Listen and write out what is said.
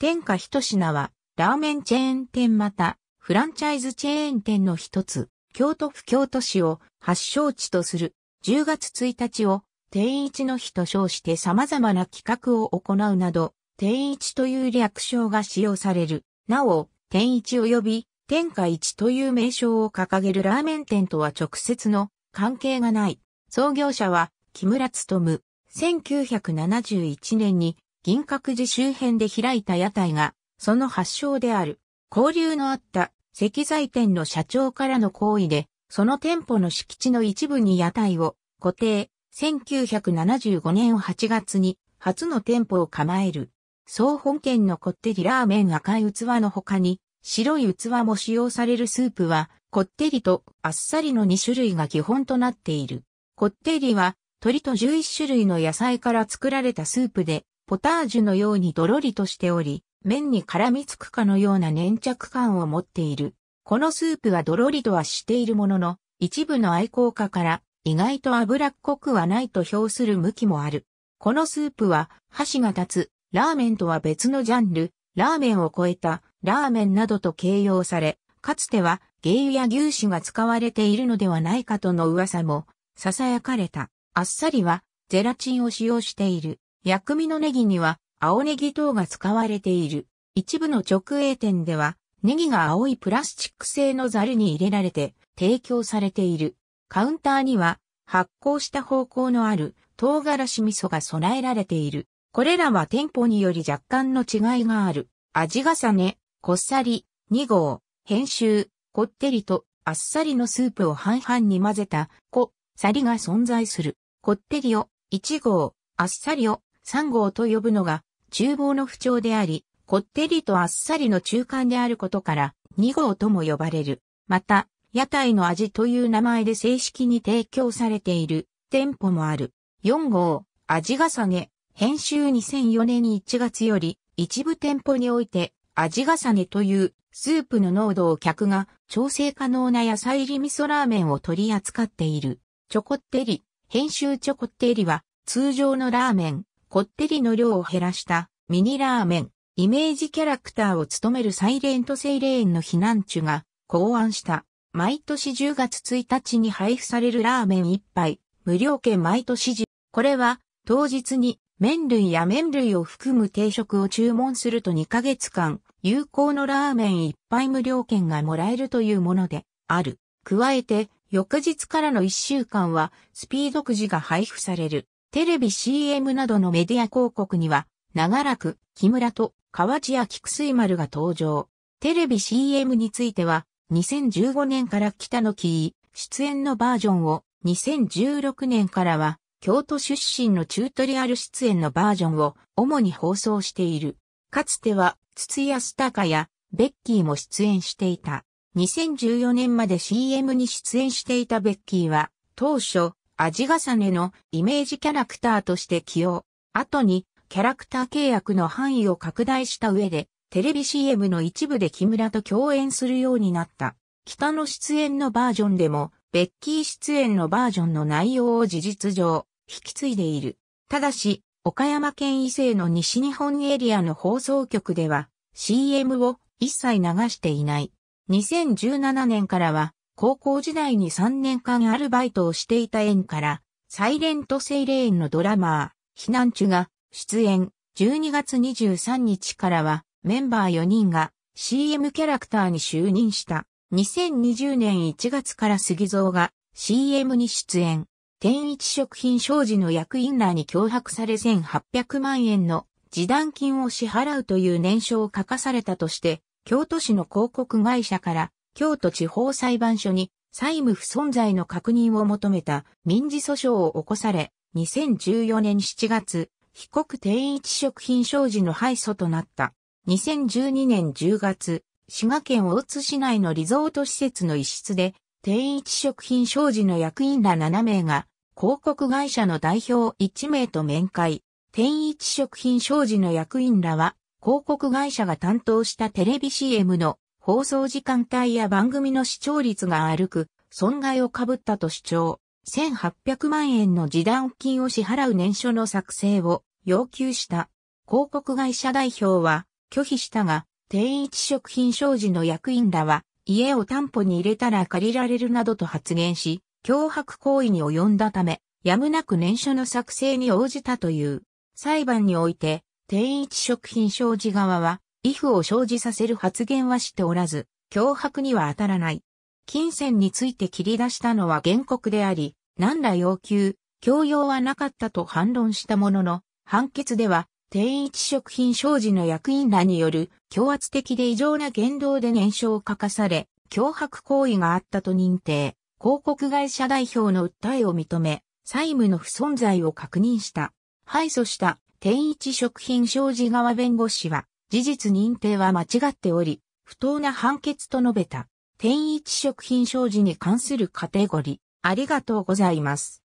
天下一品は、ラーメンチェーン店また、フランチャイズチェーン店の一つ、京都府京都市を発祥地とする、10月1日を、天一の日と称して様々な企画を行うなど、天一という略称が使用される。なお、天一及び、天下一という名称を掲げるラーメン店とは直接の関係がない。創業者は、木村勤。1971年に銀閣寺周辺で開いた屋台が、その発祥である。交流のあった石材店の社長からの行為で、その店舗の敷地の一部に屋台を固定、1975年8月に初の店舗を構える。総本県のこってりラーメン赤い器の他に、白い器も使用されるスープは、こってりとあっさりの2種類が基本となっている。こってりは、鶏と11種類の野菜から作られたスープで、ポタージュのようにドロリとしており、麺に絡みつくかのような粘着感を持っている。このスープはドロリとはしているものの、一部の愛好家から意外と脂っこくはないと評する向きもある。このスープは箸が立つ、ラーメンとは別のジャンル、ラーメンを超えたラーメンなどと形容され、かつては原油や牛脂が使われているのではないかとの噂も囁かれた。あっさりはゼラチンを使用している。薬味のネギには青ネギ等が使われている。一部の直営店では、ネギが青いプラスチック製のザルに入れられて提供されている。カウンターには発酵した方向のある唐辛子味噌が備えられている。これらは店舗により若干の違いがある。味重ね、こっさり、2号、編集、こってりとあっさりのスープを半々に混ぜた、こ、さりが存在する。こってりを、1号、あっさりを、3号と呼ぶのが、厨房の不調であり、こってりとあっさりの中間であることから、2号とも呼ばれる。また、屋台の味という名前で正式に提供されている店舗もある。4号、味がね、編集2004年1月より、一部店舗において、味がねというスープの濃度を客が調整可能な野菜入り味噌ラーメンを取り扱っている。チョコッテリ、編集チョコッテリは通常のラーメン、こってりの量を減らしたミニラーメン、イメージキャラクターを務めるサイレントセイレーンの避難中が考案した。毎年10月1日に配布されるラーメン1杯、無料券毎年10。これは当日に麺類や麺類を含む定食を注文すると2ヶ月間、有効のラーメン1杯無料券がもらえるというものである。加えて、翌日からの1週間はスピードくじが配布される。テレビ CM などのメディア広告には、長らく、木村と河内や菊水丸が登場。テレビ CM については、2015年から北のキー、出演のバージョンを、2016年からは、京都出身のチュートリアル出演のバージョンを主に放送している。かつては、筒スタカやベッキーも出演していた。2014年まで CM に出演していたベッキーは、当初、味重ねのイメージキャラクターとして起用。後に、キャラクター契約の範囲を拡大した上で、テレビ CM の一部で木村と共演するようになった。北の出演のバージョンでも、ベッキー出演のバージョンの内容を事実上、引き継いでいる。ただし、岡山県以西の西日本エリアの放送局では CM を一切流していない。2017年からは高校時代に3年間アルバイトをしていた縁から、サイレントセイレーンのドラマー、避難中が出演、12月23日からはメンバー4人が CM キャラクターに就任した。2020年1月から杉蔵が CM に出演。天一食品商事の役員らに脅迫され1800万円の示談金を支払うという念書を書かされたとして、京都市の広告会社から京都地方裁判所に債務不存在の確認を求めた民事訴訟を起こされ、2014年7月、被告定一食品商事の敗訴となった。2012年10月、滋賀県大津市内のリゾート施設の一室で、定一食品商事の役員ら7名が、広告会社の代表1名と面会。定一食品商事の役員らは、広告会社が担当したテレビ CM の放送時間帯や番組の視聴率が歩く、損害を被ったと主張。1800万円の示談金を支払う年書の作成を要求した。広告会社代表は拒否したが、定一食品商事の役員らは、家を担保に入れたら借りられるなどと発言し、脅迫行為に及んだため、やむなく年書の作成に応じたという。裁判において、定一食品商事側は、畏怖を生じさせる発言はしておらず、脅迫には当たらない。金銭について切り出したのは原告であり、何ら要求、強要はなかったと反論したものの、判決では、定一食品商事の役員らによる強圧的で異常な言動で念書を書かされ、脅迫行為があったと認定、広告会社代表の訴えを認め、債務の不存在を確認した。敗訴した定一食品商事側弁護士は、事実認定は間違っており、不当な判決と述べた。天一食品商事に関するカテゴリー、ありがとうございます。